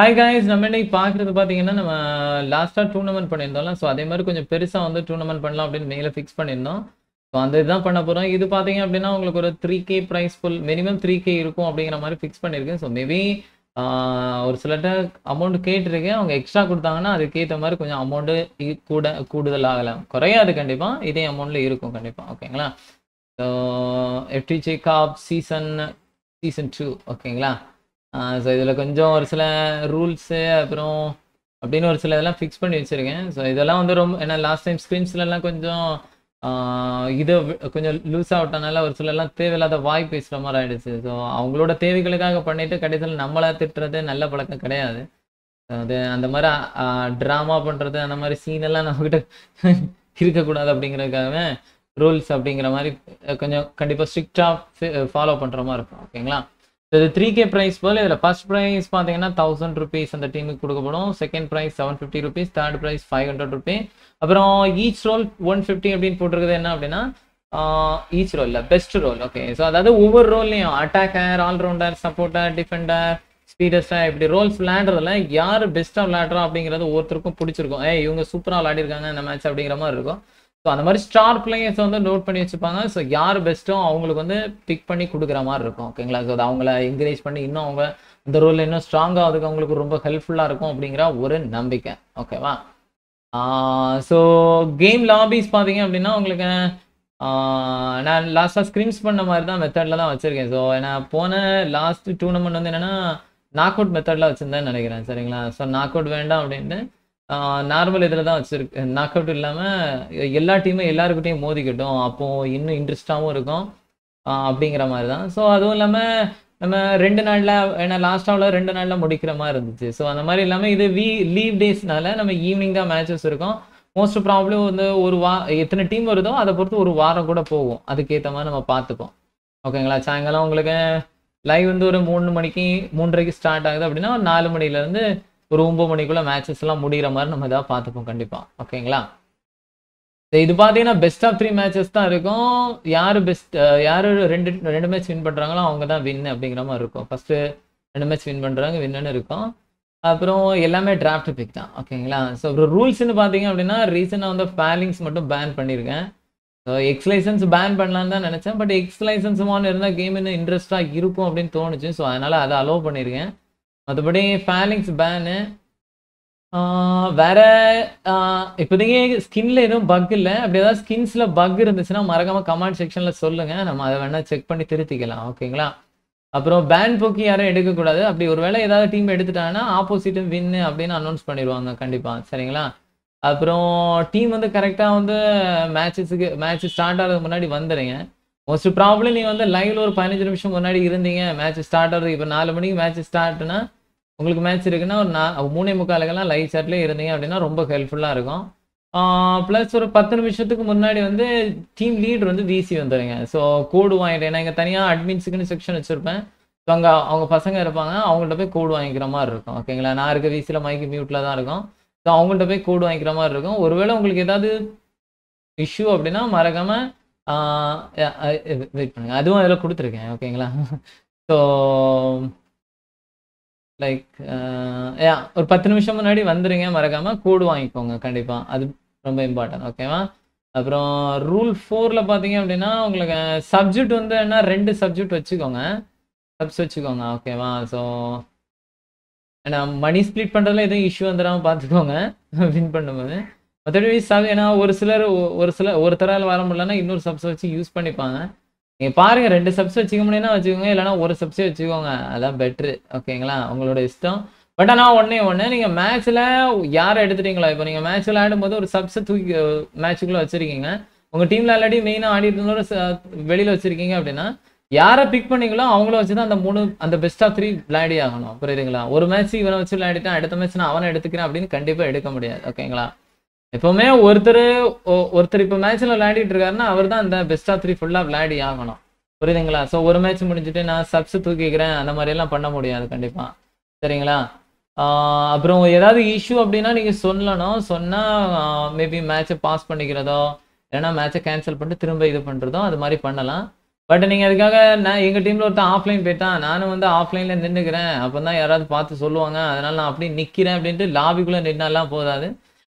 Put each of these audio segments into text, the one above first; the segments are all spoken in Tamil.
ஹாய் காய்ஸ் நம்ம இன்னைக்கு பார்க்குறது பார்த்தீங்கன்னா நம்ம லாஸ்ட்டாக டூர்னமெண்ட் பண்ணியிருந்தோம்ல ஸோ அதே மாதிரி கொஞ்சம் பெருசாக வந்து டூர்னமெண்ட் பண்ணலாம் அப்படின்னு மேலே ஃபிக்ஸ் பண்ணியிருந்தோம் ஸோ அந்த இதுதான் பண்ண போகிறோம் இது பார்த்தீங்க அப்படின்னா உங்களுக்கு ஒரு three K prize full minimum three K இருக்கும் அப்படிங்கிற மாதிரி ஃபிக்ஸ் பண்ணியிருக்கேன் ஸோ மேபி ஒரு சிலர்கிட்ட அமௌண்ட் கேட்டிருக்கேன் அவங்க எக்ஸ்ட்ரா கொடுத்தாங்கன்னா அதுக்கேற்ற மாதிரி கொஞ்சம் அமௌண்ட்டு கூட கூடுதல் ஆகலாம் குறையாது கண்டிப்பாக இதே அமௌண்ட்டில் இருக்கும் கண்டிப்பாக ஓகேங்களா so FTJ cup season season two ஓகேங்களா ஸோ இதில் கொஞ்சம் ஒரு சில ரூல்ஸு அப்புறம் அப்படின்னு ஒரு சில இதெல்லாம் ஃபிக்ஸ் பண்ணி வச்சுருக்கேன் ஸோ இதெல்லாம் வந்து ரொம்ப ஏன்னா லாஸ்ட் டைம் ஸ்க்ரீன்ஸ்லலாம் கொஞ்சம் இதை கொஞ்சம் லூஸ் ஆகிட்டனால ஒரு சிலர்லாம் தேவையில்லாத வாய் பேசுகிற மாதிரி ஆகிடுச்சு ஸோ அவங்களோட தேவைகளுக்காக பண்ணிவிட்டு கடைசியில் நம்மளாக திட்டுறது நல்ல பழக்கம் கிடையாது அது அந்த மாதிரி ட்ராமா பண்ணுறது அந்த மாதிரி சீனெல்லாம் நம்மக்கிட்ட இருக்கக்கூடாது அப்படிங்கிறதுக்காகவே ரூல்ஸ் அப்படிங்கிற மாதிரி கொஞ்சம் கண்டிப்பாக ஸ்ட்ரிக்டாக ஃபாலோ பண்ணுற மாதிரி இருக்கும் ஓகேங்களா இது த்ரீ கே ப்ரைஸ் போல் இதில் ஃபஸ்ட் ப்ரைஸ் பார்த்தீங்கன்னா தௌசண்ட் ருபீஸ் அந்த டீமுக்கு கொடுக்கப்படும் second prize seven fifty rupees third prize five hundred rupee அப்புறம் ஈச் ரோல் ஒன் ஃபிஃப்டி அப்படின்னு போட்டிருக்குது என்ன அப்படின்னா ஈச் ரோலில் பெஸ்ட் ரோல் ஓகே ஸோ அதாவது ஒவ்வொரு ரோல்லையும் அட்டாக்கர் ஆல்ரவுண்டர் சப்போர்ட்டர் டிஃபெண்டர் ஸ்பீடஸ்டாக இப்படி ரோல்ஸ் விளையாடுறதுல யார் பெஸ்ட்டாக விளையாடுறோம் அப்படிங்கிறது ஒருத்தருக்கும் பிடிச்சிருக்கும் ஏ இவங்க சூப்பராக விளையாடிருக்காங்க இந்த மேட்ச் அப்படிங்கிற மாதிரி இருக்கும் ஸோ அந்த மாதிரி ஸ்டார் பிளேயர்ஸ் வந்து நோட் பண்ணி வச்சுப்பாங்க ஸோ யார் பெஸ்ட்டோ அவங்களுக்கு வந்து பிக் பண்ணி கொடுக்குற மாதிரி இருக்கும் ஓகேங்களா ஸோ அது அவங்கள என்கரேஜ் பண்ணி இன்னும் அவங்க இந்த ரோலில் இன்னும் ஸ்ட்ராங்காக அதுக்கு அவங்களுக்கு ரொம்ப ஹெல்ப்ஃபுல்லாக இருக்கும் அப்படிங்கிற ஒரு நம்பிக்கை ஓகேவா ஸோ கேம் லாபிஸ் பார்த்தீங்க அப்படின்னா உங்களுக்கு நான் லாஸ்ட்டாக ஸ்க்ரீம்ஸ் பண்ண மாதிரி தான் மெத்தடில் தான் வச்சுருக்கேன் ஸோ நான் போன லாஸ்ட் டூர்னமெண்ட் வந்து என்னென்னா நாக் அவுட் மெத்தடில் வச்சுருந்தேன்னு நினைக்கிறேன் சரிங்களா ஸோ நாக் அவுட் வேண்டாம் அப்படின்ட்டு நார்மல் இதில் தான் வச்சுருக்கு நாக் அவுட் இல்லாமல் எல்லா டீமும் எல்லாருக்கிட்டையும் மோதிக்கிட்டோம் அப்போது இன்னும் இன்ட்ரெஸ்டாகவும் இருக்கும் அப்படிங்கிற மாதிரி தான் ஸோ அதுவும் இல்லாமல் நம்ம ரெண்டு நாளில் ஏன்னா லாஸ்ட் ஆவில் ரெண்டு நாளில் முடிக்கிற மாதிரி இருந்துச்சு ஸோ அந்த மாதிரி இல்லாமல் இது வீ லீவ் டேஸ்னால நம்ம ஈவினிங் தான் மேட்சஸ் இருக்கும் மோஸ்ட் ப்ராப்ளம் வந்து ஒரு வா எத்தனை டீம் வருதோ அதை பொறுத்து ஒரு வாரம் கூட போகும் அதுக்கேற்ற மாதிரி நம்ம பார்த்துப்போம் ஓகேங்களா சாயங்காலம் உங்களுக்கு லைவ் வந்து ஒரு மூணு மணிக்கு மூன்றரைக்கு ஸ்டார்ட் ஆகுது அப்படின்னா ஒரு நாலு மணிலேருந்து ஒரு ஒம்பது மணிக்குள்ளே மேட்சஸ் எல்லாம் முடிகிற மாதிரி நம்ம இதாக பார்த்துப்போம் கண்டிப்பாக ஓகேங்களா இது பார்த்தீங்கன்னா பெஸ்ட் ஆஃப் த்ரீ மேட்சஸ் தான் இருக்கும் யார் பெஸ்ட் யார் ரெண்டு ரெண்டு மேட்ச் வின் பண்ணுறாங்களோ அவங்க தான் வின் அப்படிங்கிற மாதிரி இருக்கும் ஃபர்ஸ்ட் ரெண்டு மேட்ச் வின் பண்ணுறாங்க வின்னு இருக்கும் அப்புறம் எல்லாமே டிராஃப்ட் பிக் தான் ஓகேங்களா ஸோ அப்புறம் ரூல்ஸ்னு பார்த்தீங்க அப்படின்னா ரீசெண்டாக வந்து ஃபேலிங்ஸ் மட்டும் பேன் பண்ணியிருக்கேன் ஸோ எக்ஸ் லைசன்ஸ் பேன் பண்ணலான்னு தான் நினச்சேன் பட் எக்ஸ் லைசன்ஸ் மாதிரி இருந்தால் கேம் இன்னும் இன்ட்ரெஸ்ட்டாக இருக்கும் அப்படின்னு தோணுச்சு ஸோ அதனால் அதை அலோவ் பண்ணியிருக்கேன் மற்றபடி ஃபேலிங்ஸ் பேனு வேற இப்போதைக்கு ஸ்கின்ல எதுவும் பக் இல்லை அப்படி ஏதாவது ஸ்கின்ஸ்ல பக் இருந்துச்சுன்னா மறக்காம கமெண்ட் செக்ஷன்ல சொல்லுங்க நம்ம அதை வேணா செக் பண்ணி திருத்திக்கலாம் ஓகேங்களா அப்புறம் பேன் போக்கி யாரும் எடுக்கக்கூடாது அப்படி ஒருவேளை ஏதாவது டீம் எடுத்துட்டாங்கன்னா ஆப்போசிட்டும் வின்னு அப்படின்னு அனௌன்ஸ் பண்ணிடுவாங்க கண்டிப்பாக சரிங்களா அப்புறம் டீம் வந்து கரெக்டாக வந்து மேட்சஸுக்கு மேட்ச் ஸ்டார்ட் ஆகிறதுக்கு முன்னாடி வந்துடுங்க மோஸ்ட் ப்ராப்ளம் நீங்கள் வந்து லைவ்ல ஒரு பதினஞ்சு நிமிஷம் முன்னாடி இருந்தீங்க மேட்ச் ஸ்டார்ட் ஆகுது இப்போ நாலு மணிக்கு மேட்ச் ஸ்டார்ட்னா உங்களுக்கு மேட்ச் இருக்குன்னா ஒரு நா மூணே முக்காலுக்கெல்லாம் லைவ் சாட்லேயே இருந்தீங்க அப்படின்னா ரொம்ப ஹெல்ப்ஃபுல்லாக இருக்கும் ப்ளஸ் ஒரு பத்து நிமிஷத்துக்கு முன்னாடி வந்து டீம் லீடர் வந்து விசி வந்துடுங்க ஸோ கோடு வாங்கிட்டேன் நான் இங்கே தனியாக அட்மின்ஸுக்குன்னு செக்ஷன் வச்சுருப்பேன் ஸோ அங்கே அவங்க பசங்க இருப்பாங்க அவங்கள்ட்ட போய் கோடு வாங்கிக்கிற மாதிரி இருக்கும் ஓகேங்களா நான் இருக்க விசியில் மைக்கு மியூட்டில் தான் இருக்கும் ஸோ அவங்கள்ட்ட போய் கோடு வாங்கிக்கிற மாதிரி இருக்கும் ஒருவேளை உங்களுக்கு ஏதாவது இஷ்யூ அப்படின்னா மறக்காமல் வெயிட் பண்ணுங்க அதுவும் அதில் கொடுத்துருக்கேன் ஓகேங்களா ஸோ லைக் யா ஒரு பத்து நிமிஷம் முன்னாடி வந்துடுங்க மறக்காமல் கூடு வாங்கிக்கோங்க கண்டிப்பாக அது ரொம்ப இம்பார்ட்டன்ட் ஓகேவா அப்புறம் ரூல் ஃபோரில் பார்த்தீங்க அப்படின்னா உங்களுக்கு சப்ஜெக்ட் வந்து என்ன ரெண்டு சப்ஜெக்ட் வச்சுக்கோங்க சப்ஸ் வச்சுக்கோங்க ஓகேவா ஸோ ஏன்னா மணி ஸ்ப்ளிட் பண்ணுறதுல எதுவும் இஷ்யூ வந்துடாமல் பார்த்துக்கோங்க வின் பண்ணும்போது மற்றபடி சப் ஏன்னா ஒரு சிலர் ஒரு சில ஒரு தரால் வர முடியலன்னா இன்னொரு சப்ஸ் வச்சு யூஸ் பண்ணிப்பாங்க நீங்கள் பாருங்கள் ரெண்டு சப்ஸ் வச்சுக்க முடியும்னா வச்சுக்கோங்க இல்லைனா ஒரு சப்ஸே வச்சுக்கோங்க அதான் பெட்ரு ஓகேங்களா உங்களோட இஷ்டம் பட் ஆனால் ஒன்றே ஒன்று நீங்கள் மேட்ச்சில் யாரை எடுத்துட்டீங்களா இப்போ நீங்கள் மேட்ச் விளையாடும்போது ஒரு சப்ஸை தூக்கி மேட்ச்சுக்குள்ளே வச்சுருக்கீங்க உங்கள் டீமில் ஆல்ரெடி மெயினாக ஆடிட்டு இருந்தோட வெளியில் வச்சுருக்கீங்க அப்படின்னா யாரை பிக் பண்ணீங்களோ அவங்கள வச்சு தான் அந்த மூணு அந்த பெஸ்ட் ஆஃப் த்ரீ விளையாடி ஆகணும் புரியுதுங்களா ஒரு மேட்ச் இவனை வச்சு விளையாடிட்டேன் அடுத்த மேட்ச் நான் அவனை எடுத்துக்கிறேன் அப்படின்னு கண்டிப்பாக எடுக்க முடியாது ஓகேங்களா எப்பவுமே ஒருத்தர் ஒருத்தர் இப்போ மேட்ச்ல விளையாடிட்டு இருக்காருன்னா அவர் தான் இந்த பெஸ்ட் ஆஃப் த்ரீ ஃபுல்லாக விளையாடி ஆகணும் புரியுதுங்களா ஸோ ஒரு மேட்ச் முடிஞ்சுட்டு நான் சப்ஸ் தூக்கிக்கிறேன் அந்த எல்லாம் பண்ண முடியாது கண்டிப்பாக சரிங்களா அப்புறம் ஏதாவது இஷ்யூ அப்படின்னா நீங்கள் சொல்லணும் சொன்னால் மேபி மேட்ச்சை பாஸ் பண்ணிக்கிறதோ இல்லைன்னா மேட்ச்சை கேன்சல் பண்ணிட்டு திரும்ப இது பண்ணுறதோ அது மாதிரி பண்ணலாம் பட் நீங்கள் அதுக்காக நான் எங்கள் டீமில் ஒருத்தன் ஆஃப்லைன் போயிட்டான் நானும் வந்து ஆஃப்லைனில் நின்றுக்கிறேன் அப்போ தான் யாராவது பார்த்து சொல்லுவாங்க அதனால் நான் அப்படியே நிற்கிறேன் அப்படின்ட்டு லாபிக்குள்ளே நின்னாலாம் போதாது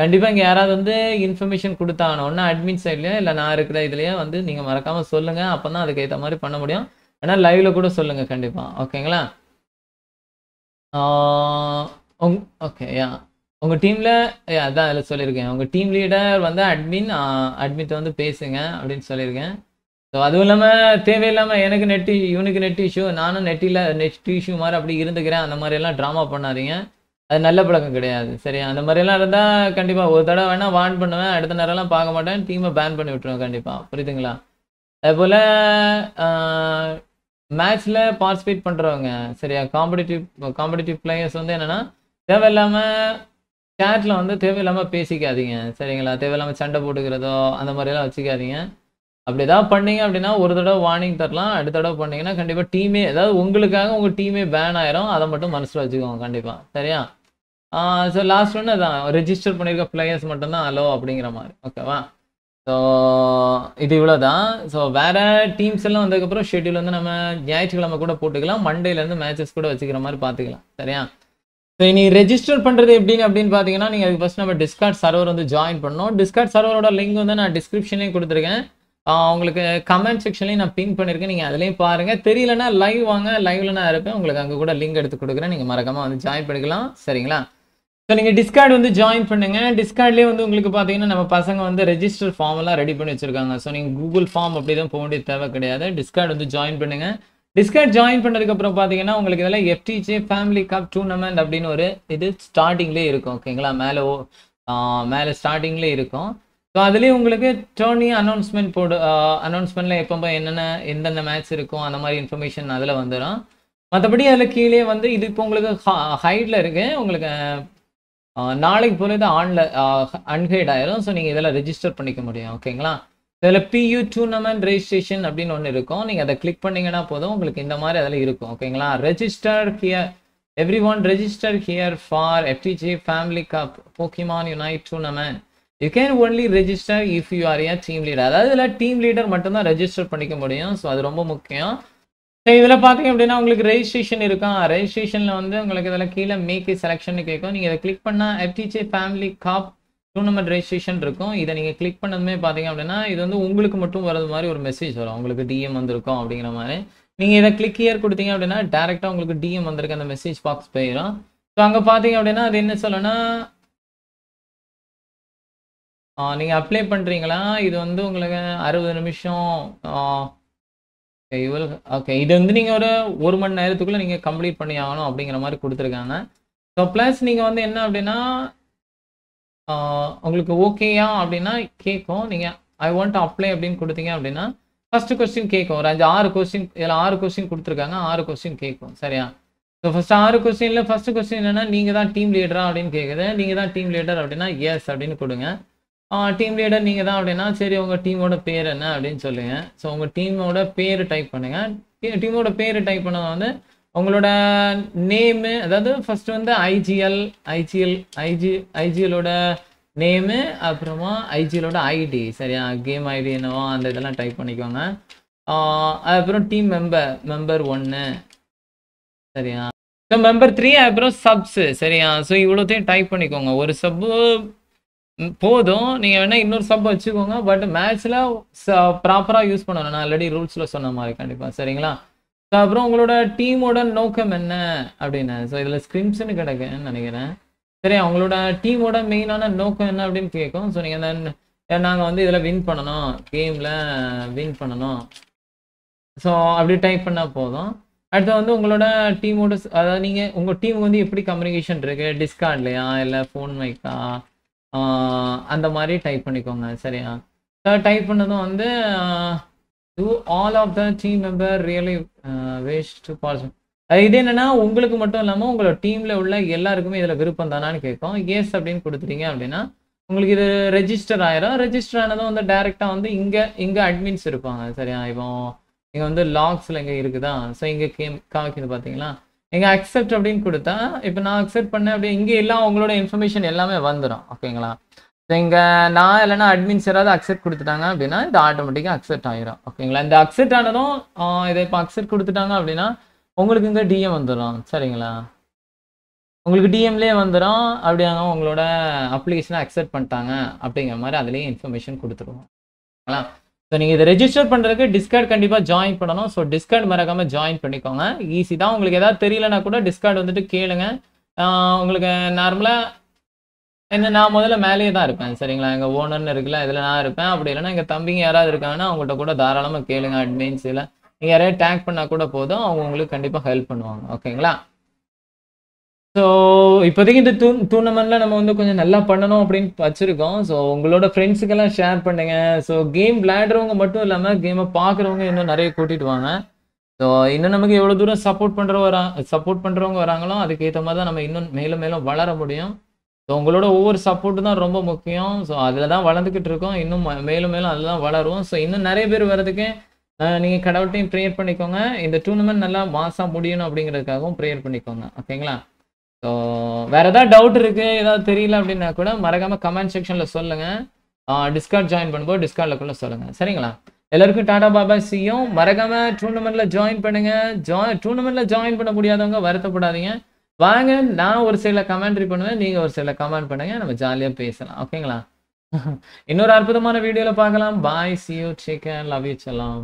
கண்டிப்பாக இங்கே யாராவது வந்து இன்ஃபர்மேஷன் கொடுத்தாங்க ஒன்றா அட்மின் சைட்லேயோ இல்லை நான் இருக்கிற இதுலேயோ வந்து நீங்கள் மறக்காமல் சொல்லுங்கள் அப்போ தான் அதுக்கு ஏற்ற மாதிரி பண்ண முடியும் ஆனால் லைவில் கூட சொல்லுங்கள் கண்டிப்பாக ஓகேங்களா உங் ஓகே யா உங்கள் டீமில் அதான் அதில் சொல்லியிருக்கேன் உங்கள் டீம் லீடர் வந்து அட்மின் அட்மிட்ட வந்து பேசுங்க அப்படின்னு சொல்லியிருக்கேன் ஸோ அதுவும் இல்லாமல் தேவையில்லாமல் எனக்கு நெட்டி இவனுக்கு நெட் இஷ்யூ நானும் நெட்டில் நெட் இஷ்யூ மாதிரி அப்படி இருந்துக்கிறேன் அந்த மாதிரியெல்லாம் ட்ராமா பண்ணாதீங்க அது நல்ல பழக்கம் கிடையாது சரி அந்த மாதிரிலாம் இருந்தால் கண்டிப்பாக ஒரு தடவை வேணால் வான் பண்ணுவேன் அடுத்த நேரம்லாம் பார்க்க மாட்டேன் டீமை பேன் பண்ணி விட்டுருவேன் கண்டிப்பாக புரியுதுங்களா அதுபோல் மேட்ச்சில் பார்ட்டிசிபேட் பண்ணுறவங்க சரியா காம்படிட்டிவ் காம்படிட்டிவ் பிளேயர்ஸ் வந்து என்னென்னா தேவையில்லாமல் சேட்டில் வந்து தேவையில்லாமல் பேசிக்காதீங்க சரிங்களா தேவையில்லாமல் சண்டை போட்டுக்கிறதோ அந்த மாதிரிலாம் வச்சுக்காதீங்க அப்படி ஏதாவது பண்ணீங்க அப்படின்னா ஒரு தடவை வார்னிங் தரலாம் அடுத்த தடவை பண்ணீங்கன்னா கண்டிப்பாக டீமே ஏதாவது உங்களுக்காக உங்கள் டீமே பேன் ஆயிரும் அதை மட்டும் மனசில் வச்சுக்கோங்க கண்டிப்பாக சரியா ஸோ லாஸ்ட் ஒன்று அதான் ரெஜிஸ்டர் பண்ணியிருக்க பிளேயர்ஸ் மட்டும்தான் அலோ அப்படிங்கிற மாதிரி ஓகேவா ஸோ இது இவ்வளோ தான் ஸோ வேறு டீம்ஸ் எல்லாம் வந்ததுக்கப்புறம் ஷெட்யூல் வந்து நம்ம ஞாயிற்றுக்கிழமை கூட போட்டுக்கலாம் மண்டேலேருந்து மேட்சஸ் கூட வச்சுக்கிற மாதிரி பார்த்துக்கலாம் சரியா ஸோ இனி ரெஜிஸ்டர் பண்ணுறது எப்படின்னு அப்படின்னு பார்த்தீங்கன்னா நீங்கள் அதுக்கு ஃபஸ்ட் நம்ம டிஸ்கார்ட் சர்வர் வந்து ஜாயின் பண்ணணும் டிஸ்கார்ட் சர்வரோட லிங்க் வந்து நான் டிஸ்கிரிப்ஷனே கொடுத்துருக்கேன் உங்களுக்கு கமெண்ட் செக்ஷன்லேயும் நான் பின் பண்ணியிருக்கேன் நீங்கள் அதுலேயும் பாருங்கள் தெரியலன்னா லைவ் வாங்க லைவ்ல நான் இருப்பேன் உங்களுக்கு அங்கே கூட லிங்க் எடுத்து கொடுக்குறேன் நீங்கள் மறக்காமல் வந்து ஜாயின் பண்ணிக்கலாம் சரிங்களா ஸோ நீங்கள் டிஸ்கார்டு வந்து ஜாயின் பண்ணுங்கள் டிஸ்கார்ட்லேயே வந்து உங்களுக்கு பார்த்தீங்கன்னா நம்ம பசங்க வந்து ரெஜிஸ்டர் ஃபார்ம் எல்லாம் ரெடி பண்ணி வச்சுருக்காங்க ஸோ நீங்கள் கூகுள் ஃபார்ம் அப்படி தான் போக வேண்டிய தேவை கிடையாது டிஸ்கார்டு வந்து ஜாயின் பண்ணுங்கள் டிஸ்கார்ட் ஜாயின் பண்ணதுக்கப்புறம் பார்த்தீங்கன்னா உங்களுக்கு இதெல்லாம் எஃப்டிஜே ஃபேமிலி கப் டூர்னமெண்ட் அப்படின்னு ஒரு இது ஸ்டார்டிங்லேயே இருக்கும் ஓகேங்களா மேலே மேலே ஸ்டார்டிங்லேயே இருக்கும் ஸோ அதுலேயும் உங்களுக்கு டோர்னி அனௌன்ஸ்மெண்ட் போடு அனௌன்ஸ்மெண்ட்டில் எப்போ என்னென்ன எந்தெந்த மேட்ச் இருக்கும் அந்த மாதிரி இன்ஃபர்மேஷன் அதில் வந்துடும் மற்றபடி அதில் கீழே வந்து இது இப்போ உங்களுக்கு ஹைட்டில் இருக்குது உங்களுக்கு நாளைக்கு போல இது ஆன்ல அன்கைட் ஆயிரும் ஸோ நீங்கள் இதெல்லாம் ரெஜிஸ்டர் பண்ணிக்க முடியும் ஓகேங்களா இதில் பியூ டூர்னமெண்ட் ரெஜிஸ்ட்ரேஷன் அப்படின்னு ஒன்று இருக்கும் நீங்கள் அதை கிளிக் பண்ணிங்கன்னா போதும் உங்களுக்கு இந்த மாதிரி அதெல்லாம் இருக்கும் ஓகேங்களா register here everyone register here for FTG family cup Pokemon unite tournament you can only register if you are a team leader அதாவது இதில் டீம் லீடர் மட்டும்தான் ரெஜிஸ்டர் பண்ணிக்க முடியும் ஸோ அது ரொம்ப முக்கியம் இதில் பார்த்தீங்க அப்படின்னா உங்களுக்கு ரெஜிஸ்ட்ரேஷன் இருக்கும் ரெஜிஸ்ட்ரேஷனில் வந்து உங்களுக்கு இதில் கீழே மேக் செலெக்ஷன் கேட்கும் நீங்கள் இதை கிளிக் பண்ணால் FTJ family cup tournament registration இருக்கும் இதை நீங்கள் கிளிக் பண்ணதுமே பார்த்தீங்க அப்படின்னா இது வந்து உங்களுக்கு மட்டும் வரது மாதிரி ஒரு மெசேஜ் வரும் உங்களுக்கு டிஎம் வந்திருக்கும் அப்படிங்கிற மாதிரி நீங்கள் இதை கிளிக் இயர் கொடுத்தீங்க அப்படின்னா டேரெக்டாக உங்களுக்கு டிஎம் வந்திருக்கு அந்த மெசேஜ் பாக்ஸ் போயிடும் ஸோ அங்கே பார்த்தீங்க அப்படின்னா அது என்ன சொல்லணும்னா நீங்கள் அப்ளை பண்ணுறீங்களா இது வந்து உங்களுக்கு அறுபது நிமிஷம் இவள் ஓகே இது வந்து நீங்கள் ஒரு ஒரு மணி நேரத்துக்குள்ளே நீங்கள் கம்ப்ளீட் பண்ணி ஆகணும் அப்படிங்கிற மாதிரி கொடுத்துருக்காங்க ஸோ ப்ளஸ் நீங்கள் வந்து என்ன அப்படின்னா உங்களுக்கு ஓகேயா அப்படின்னா கேட்கும் நீங்கள் ஐ வாண்ட் அப்ளை அப்படின்னு கொடுத்தீங்க அப்படின்னா ஃபஸ்ட்டு கொஸ்டின் கேட்கும் ஒரு அஞ்சு ஆறு கொஸ்டின் இதில் ஆறு கொஸ்டின் கொடுத்துருக்காங்க ஆறு கொஸ்டின் கேட்கும் சரியா ஸோ ஃபஸ்ட் ஆறு கொஸ்டினில் ஃபஸ்ட்டு கொஸ்டின் என்னென்னா நீங்கள் தான் டீம் லீடரா அப்படின்னு கேட்குது நீங்கள் தான் டீம் லீடர் அப்படின்னா எஸ் அப்படின்னு கொடுங்க டீம் லீடர் நீங்கள் தான் அப்படின்னா சரி உங்கள் டீமோட பேர் என்ன அப்படின்னு சொல்லுங்கள் ஸோ உங்கள் டீமோட பேர் டைப் பண்ணுங்கள் டீமோட பேர் டைப் பண்ணதை வந்து உங்களோட நேமு அதாவது ஃபஸ்ட்டு வந்து ஐஜிஎல் ஐஜிஎல் ஐஜி ஐஜிஎலோட நேமு அப்புறமா ஐஜிஎலோட ஐடி சரியா கேம் ஐடி என்னவோ அந்த இதெல்லாம் டைப் பண்ணிக்கோங்க அப்புறம் டீம் மெம்பர் மெம்பர் ஒன்று சரியா ஸோ மெம்பர் த்ரீ அப்புறம் சப்ஸு சரியா ஸோ இவ்வளோத்தையும் டைப் பண்ணிக்கோங்க ஒரு சப்பு போதும் நீங்கள் வேணால் இன்னொரு சப் வச்சுக்கோங்க பட் மேட்ச்சில் ப்ராப்பராக யூஸ் பண்ணணும் நான் ஆல்ரெடி ரூல்ஸில் சொன்ன மாதிரி கண்டிப்பாக சரிங்களா அப்புறம் உங்களோட டீமோட நோக்கம் என்ன அப்படின்னு ஸோ இதில் ஸ்கிரிம்ஸ்னு கிடைக்குன்னு நினைக்கிறேன் சரி அவங்களோட டீமோட மெயினான நோக்கம் என்ன அப்படின்னு கேட்கும் ஸோ நீங்கள் அந்த நாங்கள் வந்து இதில் வின் பண்ணணும் கேமில் வின் பண்ணணும் ஸோ அப்படி டைப் பண்ணால் போதும் அடுத்து வந்து உங்களோட டீமோட அதாவது நீங்கள் உங்கள் டீம் வந்து எப்படி கம்யூனிகேஷன் இருக்குது டிஸ்கார்ட்லையா இல்லை ஃபோன் மைக்கா அந்த மாதிரி டைப் பண்ணிக்கோங்க சரியா டைப் பண்ணதும் வந்து to all of the team member really waste to person இது என்னென்னா உங்களுக்கு மட்டும் இல்லாமல் உங்களோட டீமில் உள்ள எல்லாருக்குமே இதில் விருப்பம் தானான்னு கேட்கும் எஸ் அப்படின்னு கொடுத்துட்டீங்க அப்படின்னா உங்களுக்கு இது ரெஜிஸ்டர் ஆயிரும் ரெஜிஸ்டர் ஆனதும் வந்து டைரெக்டாக வந்து இங்கே இங்கே அட்மின்ஸ் இருப்பாங்க சரியா இப்போ இங்கே வந்து லாக்ஸில் இங்கே இருக்குதா ஸோ இங்கே கேம் காமிக்குது பார்த்தீங்களா இங்கே அக்செப்ட் அப்படின்னு கொடுத்தா இப்போ நான் அக்செப்ட் பண்ணேன் அப்படி இங்கே எல்லாம் உங்களோட இன்ஃபர்மேஷன் எல்லாமே வந்துடும் ஓகேங்களா இங்கே நான் இல்லைனா அட்மின்ஸ் யாராவது அக்செப்ட் கொடுத்துட்டாங்க அப்படின்னா இது ஆட்டோமேட்டிக்காக அக்செப்ட் ஆயிரும் ஓகேங்களா இந்த அக்செப்ட் ஆனதும் இதை இப்போ அக்செப்ட் கொடுத்துட்டாங்க அப்படின்னா உங்களுக்கு இங்கே டிஎம் வந்துடும் சரிங்களா உங்களுக்கு டிஎம்லேயே வந்துடும் அப்படியாங்க உங்களோட அப்ளிகேஷனை அக்செப்ட் பண்ணிட்டாங்க அப்படிங்கிற மாதிரி அதுலேயும் இன்ஃபர்மேஷன் கொடுத்துருவோம் ஓகேங்களா ஸோ நீங்கள் இதை ரெஜிஸ்டர் பண்ணுறதுக்கு டிஸ்கார்ட் கண்டிப்பாக ஜாயின் பண்ணணும் ஸோ டிஸ்கார்ட் மறக்காமல் ஜாயின் பண்ணிக்கோங்க ஈஸி தான் உங்களுக்கு எதாவது தெரியலனா கூட டிஸ்கார்ட் வந்துட்டு கேளுங்க உங்களுக்கு நார்மலாக என்ன நான் முதல்ல மேலேயே தான் இருப்பேன் சரிங்களா எங்கள் ஓனர்னு இருக்குல்ல இதில் நான் இருப்பேன் அப்படி இல்லைனா எங்கள் தம்பிங்க யாராவது இருக்காங்கன்னா அவங்கள்ட்ட கூட தாராளமாக கேளுங்க அட்மின்ஸ் இல்லை நீங்கள் யாரையும் டேக் பண்ணால் கூட போதும் அவங்க உங்களுக்கு கண்டிப்பாக ஹெல்ப் பண்ணுவாங்க ஓகேங்களா ஸோ இப்போதைக்கு இந்த டூ டூர்னமெண்ட்டில் நம்ம வந்து கொஞ்சம் நல்லா பண்ணணும் அப்படின்னு வச்சுருக்கோம் ஸோ உங்களோட ஃப்ரெண்ட்ஸுக்கெல்லாம் ஷேர் பண்ணுங்கள் ஸோ கேம் விளையாடுறவங்க மட்டும் இல்லாமல் கேமை பார்க்குறவங்க இன்னும் நிறைய கூட்டிகிட்டு வாங்க ஸோ இன்னும் நமக்கு எவ்வளோ தூரம் சப்போர்ட் பண்ணுற வரா சப்போர்ட் பண்ணுறவங்க வராங்களோ அதுக்கேற்ற மாதிரி தான் நம்ம இன்னும் மேலும் மேலும் வளர முடியும் ஸோ உங்களோட ஒவ்வொரு சப்போர்ட்டு தான் ரொம்ப முக்கியம் ஸோ அதில் தான் வளர்ந்துக்கிட்டு இருக்கோம் இன்னும் மேலும் மேலும் அதில் தான் வளரும் ஸோ இன்னும் நிறைய பேர் வரதுக்கு நீங்கள் கடவுள்கிட்டையும் ப்ரேயர் பண்ணிக்கோங்க இந்த டூர்னமெண்ட் நல்லா மாதம் முடியணும் அப்படிங்கிறதுக்காகவும் ப்ரேயர் பண்ணிக்கோங்க ஓகேங்களா ஸோ வேறு ஏதாவது டவுட் இருக்குது ஏதாவது தெரியல அப்படின்னா கூட மறக்காம கமெண்ட் செக்ஷனில் சொல்லுங்கள் டிஸ்கார்ட் ஜாயின் பண்ணும்போது கூட சொல்லுங்கள் சரிங்களா எல்லாருக்கும் டாடா பாபா சியும் மறக்காம டூர்னமெண்ட்டில் ஜாயின் பண்ணுங்கள் ஜாயின் டூர்னமெண்ட்டில் ஜாயின் பண்ண முடியாதவங்க வருத்தப்படாதீங்க வாங்க நான் ஒரு சில கமெண்ட்ரி பண்ணுவேன் நீங்கள் ஒரு சில கமெண்ட் பண்ணுங்க நம்ம ஜாலியாக பேசலாம் ஓகேங்களா இன்னொரு அற்புதமான வீடியோவில் பார்க்கலாம் bye see you chicken love you செல்லாம்